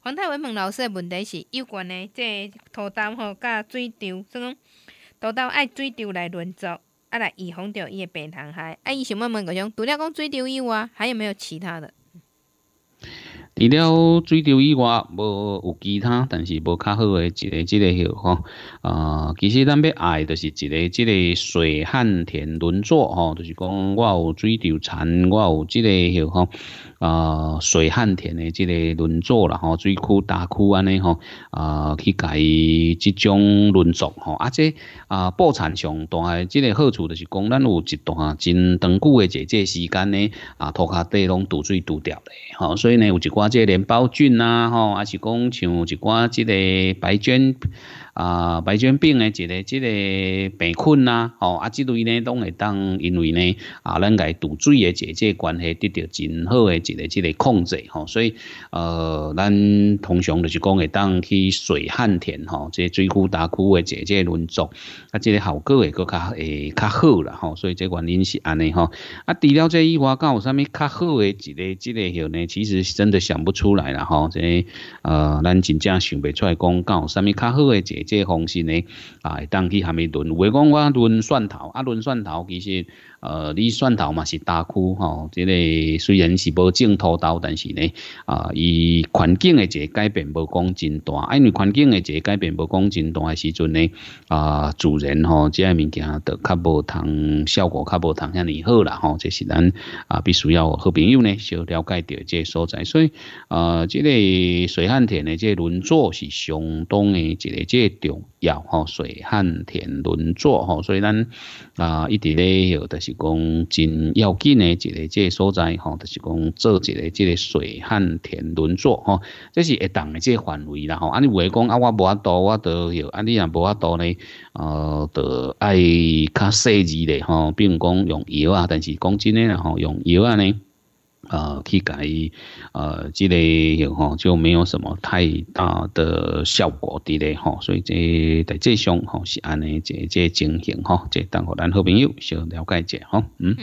黄太伟问老师的问题是：有关的，即个土豆吼，甲水稻，说讲土豆爱水稻来轮作，啊来预防着伊的病虫害。啊，伊想要问个种，除了讲水稻以外，还有没有其他的？除了水流以外，无有其他，但是无较好诶一个，即个许吼，啊，其实咱要爱就是一个，即个水旱田轮作吼，就是讲我有水流产，我有即个许吼，啊，水旱田的即个轮作啦吼，水库大库安尼吼，啊，去改即种轮作吼，啊，这啊，播产上大，即个好处就是讲咱有一段真长久诶一即个时间呢，啊，土卡底拢堵水堵掉咧吼，所以呢，有一寡。即个链孢菌啊，吼，还是讲像一寡即个白菌啊、白菌病诶一个即个病菌啊，吼，啊，即类呢拢会当因为呢啊，咱个堵水诶一个关系得到真好诶一个即个控制吼，所以呃，咱通常就是讲会当去水旱田吼，即个水库大库诶这姐轮作，啊，即个效果会搁较诶较好啦，吼，所以即原因是安尼吼，啊，除了即以外，讲有啥物较好诶一个即个吼呢？其实是真的小。想不出来啦吼，即呃，咱真正想袂出来，讲有啥物较好个解决方式呢？啊，当去下面轮，有话讲我轮蒜头，啊，轮蒜头其实呃，你蒜头嘛是大块吼，即个虽然是无种土豆，但是呢啊，伊环境诶一个改变无讲真大，啊、因为环境诶一个改变无讲真大诶时阵呢啊，主人吼，即个物件都较无通效果，较无通遐尼好啦吼，这是咱啊必须要好朋友呢，就了解到这所在，所以。呃，即个水旱田的即个轮作是相当的一个即重要吼，水旱田轮作吼，所以咱啊，一直咧有，就是讲真要紧的一个即所在吼，就是讲做一个即个水旱田轮作吼，这是一档的即范围然后，啊你话讲啊我无法多，我都有，啊你也无法多呢，呃，都爱较细致的吼，并如讲用药啊，但是讲真咧，然后用药啊呢。啊，去改，啊，之类，吼，就没有什么太大的效果啲咧，吼。所以即在这质上，吼，是安尼，这这情形，吼，即当互咱好朋友小了解一下，吼。嗯。